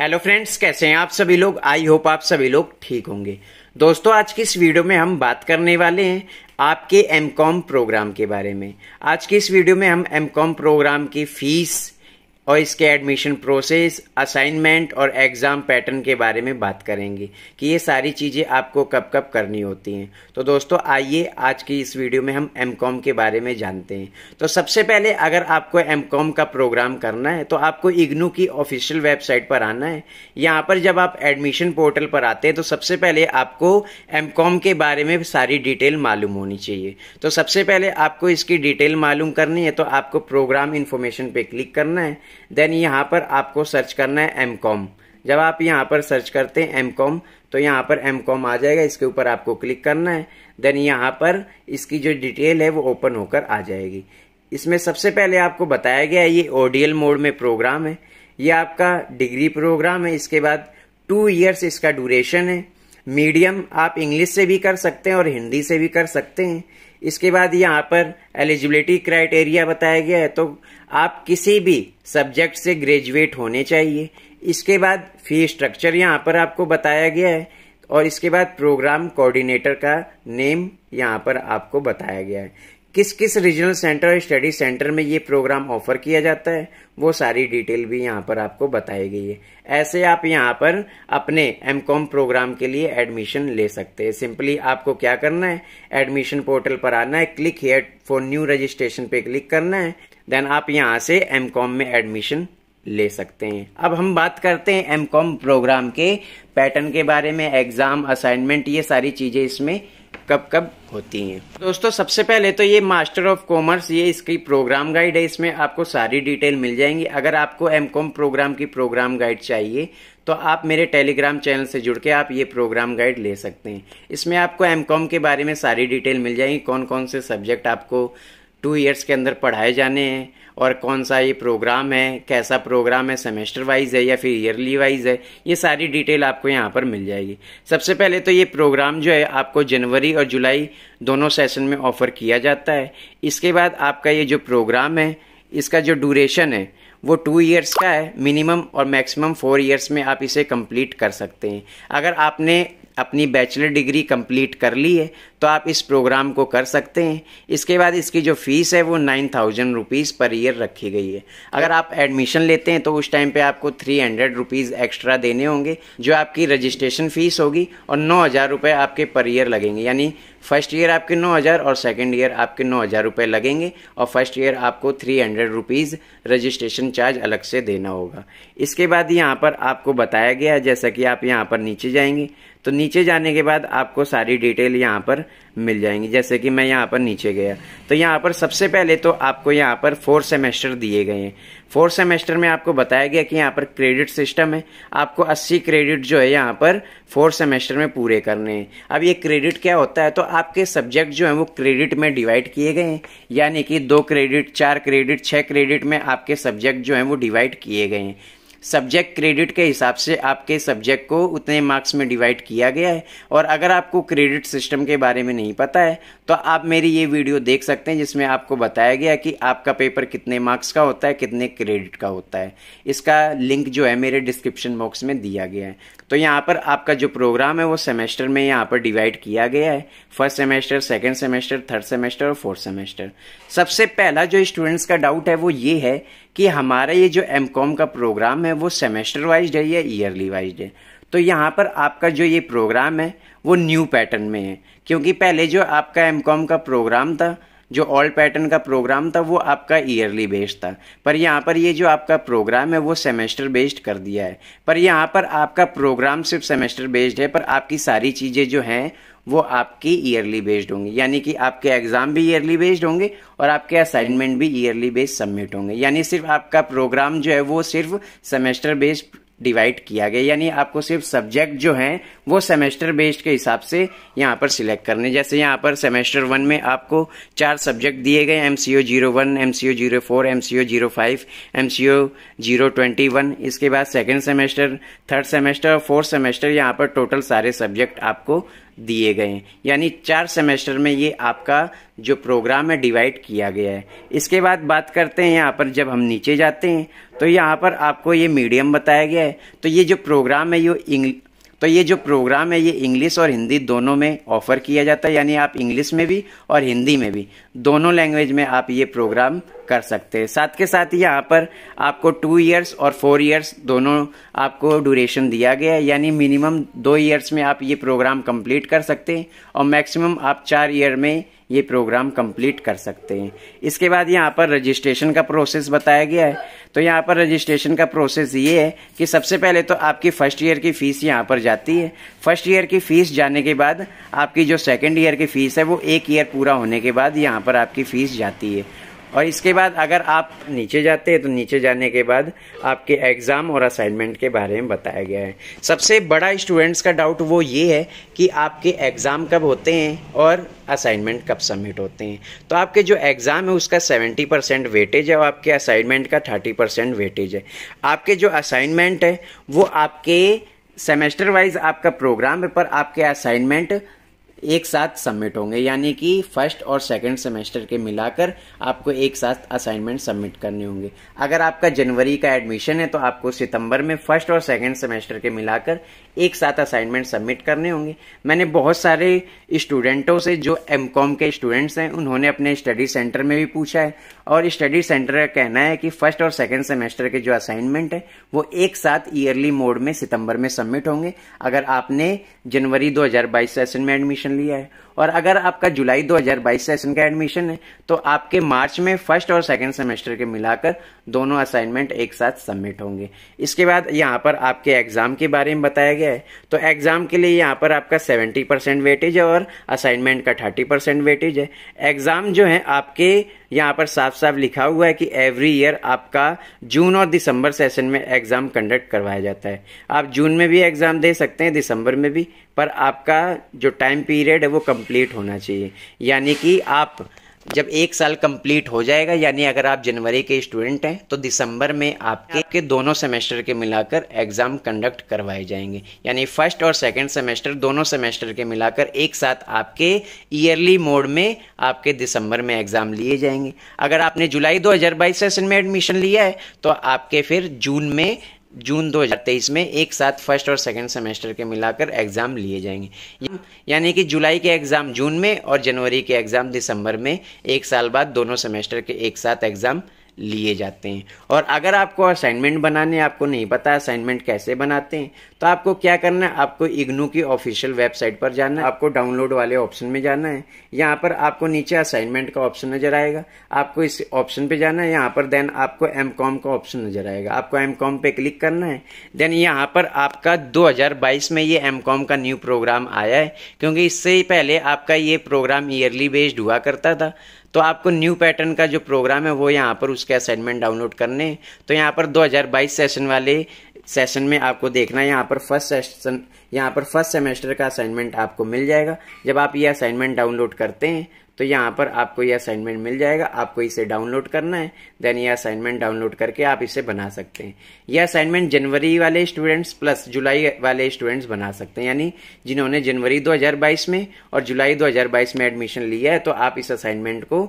hello friends कैसे हैं आप सभी लोग आई होप आप सभी लोग ठीक होंगे दोस्तों आज की इस वीडियो में हम बात करने वाले हैं आपके एम कॉम प्रोग्राम के बारे में आज की इस वीडियो में हम एम कॉम प्रोग्राम की फीस और इसके एडमिशन प्रोसेस असाइनमेंट और एग्ज़ाम पैटर्न के बारे में बात करेंगे कि ये सारी चीज़ें आपको कब कब करनी होती हैं तो दोस्तों आइए आज की इस वीडियो में हम एम कॉम के बारे में जानते हैं तो सबसे पहले अगर आपको एम कॉम का प्रोग्राम करना है तो आपको इग्नू की ऑफिशियल वेबसाइट पर आना है यहाँ पर जब आप एडमिशन पोर्टल पर आते हैं तो सबसे पहले आपको एम कॉम के बारे में सारी डिटेल मालूम होनी चाहिए तो सबसे पहले आपको इसकी डिटेल मालूम करनी है तो आपको प्रोग्राम इन्फॉर्मेशन पे क्लिक करना है देन यहाँ पर आपको सर्च करना है एम कॉम जब आप यहाँ पर सर्च करते हैं एम कॉम तो यहाँ पर एम कॉम आ जाएगा इसके ऊपर आपको क्लिक करना है देन यहाँ पर इसकी जो डिटेल है वो ओपन होकर आ जाएगी इसमें सबसे पहले आपको बताया गया है ये ओडीएल मोड में प्रोग्राम है ये आपका डिग्री प्रोग्राम है इसके बाद टू ईयर्स इसका ड्यूरेशन है मीडियम आप इंग्लिश से भी कर सकते हैं और हिंदी से भी कर सकते हैं इसके बाद यहाँ पर एलिजिबिलिटी क्राइटेरिया बताया गया है तो आप किसी भी सब्जेक्ट से ग्रेजुएट होने चाहिए इसके बाद फी स्ट्रक्चर यहाँ पर आपको बताया गया है और इसके बाद प्रोग्राम कोऑर्डिनेटर का नेम यहाँ पर आपको बताया गया है किस किस रीजनल सेंटर और स्टडी सेंटर में ये प्रोग्राम ऑफर किया जाता है वो सारी डिटेल भी यहाँ पर आपको बताई गई है ऐसे आप यहाँ पर अपने एम कॉम प्रोग्राम के लिए एडमिशन ले सकते हैं सिंपली आपको क्या करना है एडमिशन पोर्टल पर आना है click here for new registration पे क्लिक करना है देन आप यहाँ से एम कॉम में एडमिशन ले सकते हैं अब हम बात करते हैं एम कॉम प्रोग्राम के पैटर्न के बारे में एग्जाम असाइनमेंट ये सारी चीज़ें इसमें कब कब होती हैं दोस्तों सबसे पहले तो ये मास्टर ऑफ कॉमर्स ये इसकी प्रोग्राम गाइड है इसमें आपको सारी डिटेल मिल जाएंगी अगर आपको एम प्रोग्राम की प्रोग्राम गाइड चाहिए तो आप मेरे टेलीग्राम चैनल से जुड़ के आप ये प्रोग्राम गाइड ले सकते हैं इसमें आपको एम के बारे में सारी डिटेल मिल जाएंगी कौन कौन से सब्जेक्ट आपको टू ईयर्स के अंदर पढ़ाए जाने हैं और कौन सा ये प्रोग्राम है कैसा प्रोग्राम है सेमेस्टर वाइज है या फिर ईयरली वाइज है ये सारी डिटेल आपको यहाँ पर मिल जाएगी सबसे पहले तो ये प्रोग्राम जो है आपको जनवरी और जुलाई दोनों सेशन में ऑफ़र किया जाता है इसके बाद आपका ये जो प्रोग्राम है इसका जो ड्यूरेशन है वो टू इयर्स का है मिनिमम और मैक्सिमम फोर इयर्स में आप इसे कंप्लीट कर सकते हैं अगर आपने अपनी बैचलर डिग्री कंप्लीट कर ली है तो आप इस प्रोग्राम को कर सकते हैं इसके बाद इसकी जो फ़ीस है वो nine thousand rupees per year रखी गई है अगर आप एडमिशन लेते हैं तो उस टाइम पे आपको थ्री हंड्रेड रुपीज़ एक्स्ट्रा देने होंगे जो आपकी रजिस्ट्रेशन फ़ीस होगी और नौ हज़ार रुपये आपके पर ईयर लगेंगे यानी फर्स्ट ईयर आपके नौ हज़ार और सेकेंड ईयर आपके नौ हज़ार रुपये लगेंगे और फर्स्ट ईयर आपको three hundred rupees registration charge अलग से देना होगा इसके बाद यहाँ पर आपको बताया गया जैसा कि आप यहाँ पर नीचे जाएंगे तो नीचे जाने के बाद आपको सारी डिटेल यहाँ पर मिल जाएंगी जैसे कि मैं यहाँ पर नीचे गया तो यहाँ पर सबसे पहले तो आपको यहाँ पर फोर सेमेस्टर दिए गए हैं फोर सेमेस्टर में आपको बताया गया कि यहाँ पर क्रेडिट सिस्टम है आपको 80 क्रेडिट जो है यहाँ पर फोर सेमेस्टर में पूरे करने हैं अब ये क्रेडिट क्या होता है तो आपके सब्जेक्ट जो है वो क्रेडिट में डिवाइड किए गए हैं यानी कि दो क्रेडिट चार क्रेडिट छः क्रेडिट में आपके सब्जेक्ट जो है वो डिवाइड किए गए हैं सब्जेक्ट क्रेडिट के हिसाब से आपके सब्जेक्ट को उतने मार्क्स में डिवाइड किया गया है और अगर आपको क्रेडिट सिस्टम के बारे में नहीं पता है तो आप मेरी ये वीडियो देख सकते हैं जिसमें आपको बताया गया कि आपका पेपर कितने मार्क्स का होता है कितने क्रेडिट का होता है इसका लिंक जो है मेरे डिस्क्रिप्शन बॉक्स में दिया गया है तो यहाँ पर आपका जो प्रोग्राम है वो सेमेस्टर में यहाँ पर डिवाइड किया गया है first semester second semester third semester और फोर्थ सेमेस्टर सबसे पहला जो स्टूडेंट्स का डाउट है वो ये है कि हमारा ये जो एम कॉम का प्रोग्राम है वो सेमेस्टर वाइज है या ईयरली वाइज है तो यहाँ पर आपका जो ये प्रोग्राम है वो न्यू पैटर्न में है क्योंकि पहले जो आपका एम कॉम का प्रोग्राम था जो ओल्ड पैटर्न का प्रोग्राम था वो आपका ईयरली बेस्ड था पर यहाँ पर ये जो आपका प्रोग्राम है वो सेमेस्टर बेस्ड कर दिया है पर यहाँ पर आपका प्रोग्राम सिर्फ सेमेस्टर बेस्ड है पर आपकी सारी चीज़ें जो हैं वो आपकी ईयरली बेस्ड होंगे यानी कि आपके एग्ज़ाम भी ईयरली बेस्ड होंगे और आपके असाइनमेंट भी ईयरली बेस्ड सबमिट होंगे यानी सिर्फ आपका प्रोग्राम जो है वो सिर्फ सेमेस्टर बेस्ड डिवाइड किया गया यानी आपको सिर्फ सब्जेक्ट जो हैं वो सेमेस्टर बेस्ड के हिसाब से यहाँ पर सिलेक्ट करने जैसे यहाँ पर सेमेस्टर वन में आपको चार सब्जेक्ट दिए गए M C O zero one M C O zero four M C O zero five M C O zero twenty one इसके बाद सेकेंड सेमेस्टर थर्ड सेमेस्टर और फोर्थ सेमेस्टर यहाँ पर टोटल सारे सब्जेक्ट आपको दिए गए हैं यानी चार सेमेस्टर में ये आपका जो प्रोग्राम है डिवाइड किया गया है इसके बाद बात करते हैं यहाँ पर जब हम नीचे जाते हैं तो यहाँ पर आपको ये मीडियम बताया गया है तो ये जो प्रोग्राम है ये तो ये जो प्रोग्राम है ये इंग्लिश और हिंदी दोनों में ऑफ़र किया जाता है यानी आप इंग्लिश में भी और हिंदी में भी दोनों लैंग्वेज में आप ये प्रोग्राम कर सकते हैं साथ के साथ यहाँ पर आपको टू ईयर्स और फोर ईयर्स दोनों आपको ड्यूरेशन दिया गया है यानी मिनिमम दो ईयर्स में आप ये प्रोग्राम कंप्लीट कर सकते हैं और मैक्सिमम आप चार ईयर में ये प्रोग्राम कंप्लीट कर सकते हैं इसके बाद यहाँ पर रजिस्ट्रेशन का प्रोसेस बताया गया है तो यहाँ पर रजिस्ट्रेशन का प्रोसेस ये है कि सबसे पहले तो आपकी फ़र्स्ट ईयर की फ़ीस यहाँ पर जाती है फर्स्ट ईयर की फ़ीस जाने के बाद आपकी जो सेकेंड ईयर की फ़ीस है वो एक ईयर पूरा होने के बाद यहाँ पर आपकी फ़ीस जाती है और इसके बाद अगर आप नीचे जाते हैं तो नीचे जाने के बाद आपके एग्ज़ाम और असाइनमेंट के बारे में बताया गया है सबसे बड़ा स्टूडेंट्स का डाउट वो ये है कि आपके एग्ज़ाम कब होते हैं और असाइनमेंट कब सबमिट होते हैं तो आपके जो एग्ज़ाम है उसका 70 परसेंट वेटेज है और आपके असाइनमेंट का 30 परसेंट वेटेज है आपके जो असाइनमेंट है वो आपके सेमेस्टर वाइज आपका प्रोग्राम है पर आपके असाइनमेंट एक साथ सबमिट होंगे यानी कि फर्स्ट और सेकंड सेमेस्टर के मिलाकर आपको एक साथ असाइनमेंट सबमिट करने होंगे अगर आपका जनवरी का एडमिशन है तो आपको सितंबर में फर्स्ट और सेकंड सेमेस्टर के मिलाकर एक साथ असाइनमेंट सबमिट करने होंगे मैंने बहुत सारे स्टूडेंटों से जो एम के स्टूडेंट्स हैं उन्होंने अपने स्टडी सेंटर में भी पूछा है और स्टडी सेंटर का कहना है कि फर्स्ट और सेकेंड सेमेस्टर के जो असाइनमेंट है वो एक साथ ईयरली मोड में सितंबर में सबमिट होंगे अगर आपने जनवरी दो सेशन में एडमिशन 厉害。और अगर आपका जुलाई 2022 सेशन का एडमिशन है तो आपके मार्च में फर्स्ट और सेकेंड सेमेस्टर के मिलाकर दोनों असाइनमेंट एक साथ सबमिट होंगे इसके बाद यहाँ पर आपके एग्जाम के बारे में बताया गया है तो एग्जाम के लिए यहाँ पर आपका सेवेंटी परसेंट वेटेज है और असाइनमेंट का थर्टी परसेंट वेटेज है एग्जाम जो है आपके यहाँ पर साफ साफ लिखा हुआ है कि एवरी ईयर आपका जून और दिसंबर सेशन में एग्जाम कंडक्ट करवाया जाता है आप जून में भी एग्जाम दे सकते हैं दिसंबर में भी पर आपका जो टाइम पीरियड है वो कम कंप्लीट होना चाहिए यानी कि आप जब एक साल कंप्लीट हो जाएगा यानी अगर आप जनवरी के स्टूडेंट हैं तो दिसंबर में आपके के दोनों सेमेस्टर के मिलाकर एग्ज़ाम कंडक्ट करवाए जाएंगे यानी फर्स्ट और सेकंड सेमेस्टर दोनों सेमेस्टर के मिलाकर एक साथ आपके ईयरली मोड में आपके दिसंबर में एग्ज़ाम लिए जाएंगे अगर आपने जुलाई 2022 सेशन में एडमिशन लिया है तो आपके फिर जून में जून 2023 में एक साथ फर्स्ट और सेकंड सेमेस्टर के मिलाकर एग्ज़ाम लिए जाएंगे यानी कि जुलाई के एग्ज़ाम जून में और जनवरी के एग्ज़ाम दिसंबर में एक साल बाद दोनों सेमेस्टर के एक साथ एग्ज़ाम लिए जाते हैं और अगर आपको असाइनमेंट बनाने आपको नहीं पता असाइनमेंट कैसे बनाते हैं तो आपको क्या करना है आपको इग्नू की ऑफिशियल वेबसाइट पर जाना है आपको डाउनलोड वाले ऑप्शन में जाना है यहाँ पर आपको नीचे असाइनमेंट का ऑप्शन नजर आएगा आपको इस ऑप्शन पे जाना है यहाँ पर देन आपको एम का ऑप्शन नजर आएगा आपको एम पे क्लिक करना है देन यहाँ पर आपका दो में ये एम का न्यू प्रोग्राम आया है क्योंकि इससे पहले आपका ये प्रोग्राम ईयरली बेस्ड हुआ करता था तो आपको न्यू पैटर्न का जो प्रोग्राम है वो यहाँ पर उसके असाइनमेंट डाउनलोड करने तो यहाँ पर 2022 सेशन वाले सेशन में आपको देखना है यहाँ पर फर्स्ट सेशन यहाँ पर फर्स्ट सेमेस्टर का असाइनमेंट आपको मिल जाएगा जब आप ये असाइनमेंट डाउनलोड करते हैं तो यहाँ पर आपको ये असाइनमेंट मिल जाएगा आपको इसे डाउनलोड करना है देन ये असाइनमेंट डाउनलोड करके आप इसे बना सकते हैं यह असाइनमेंट जनवरी वाले स्टूडेंट्स प्लस जुलाई वाले स्टूडेंट्स बना सकते हैं यानी जिन्होंने जनवरी 2022 में और जुलाई 2022 में एडमिशन लिया है तो आप इस असाइनमेंट को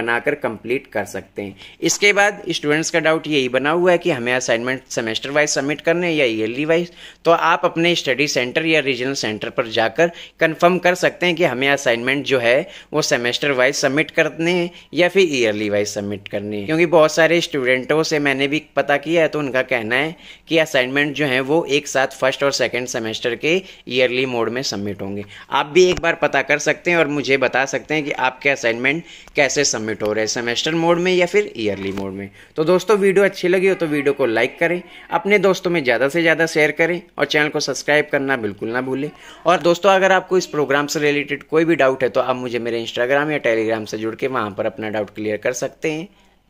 बनाकर कंप्लीट कर सकते हैं इसके बाद स्टूडेंट्स का डाउट यही बना हुआ है कि हमें असाइनमेंट सेमेस्टर वाइज सबमिट करने या ईयरली वाइज तो आप अपने स्टडी सेंटर या रीजनल सेंटर पर जाकर कन्फर्म कर सकते हैं कि हमें असाइनमेंट जो है वो सेमेस्टर सेमेस्टर वाइज सबमिट करने हैं या फिर ईयरली वाइज सबमिट करने हैं क्योंकि बहुत सारे स्टूडेंटों से मैंने भी पता किया है तो उनका कहना है कि असाइनमेंट जो है वो एक साथ फर्स्ट और सेकेंड सेमेस्टर के ईयरली मोड में सबमिट होंगे आप भी एक बार पता कर सकते हैं और मुझे बता सकते हैं कि आपके असाइनमेंट कैसे सबमिट हो रहे हैं सेमेस्टर मोड में या फिर ईयरली मोड में तो दोस्तों वीडियो अच्छी लगी हो तो वीडियो को लाइक करें अपने दोस्तों में ज़्यादा से ज़्यादा शेयर करें और चैनल को सब्सक्राइब करना बिल्कुल ना भूलें और दोस्तों अगर आपको इस प्रोग्राम से रिलेटेड कोई भी डाउट है तो आप मुझे मेरे इंस्टाग्राम या टेलीग्राम से जुड़ के वहाँ पर अपना डाउट क्लियर कर सकते हैं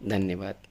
धन्यवाद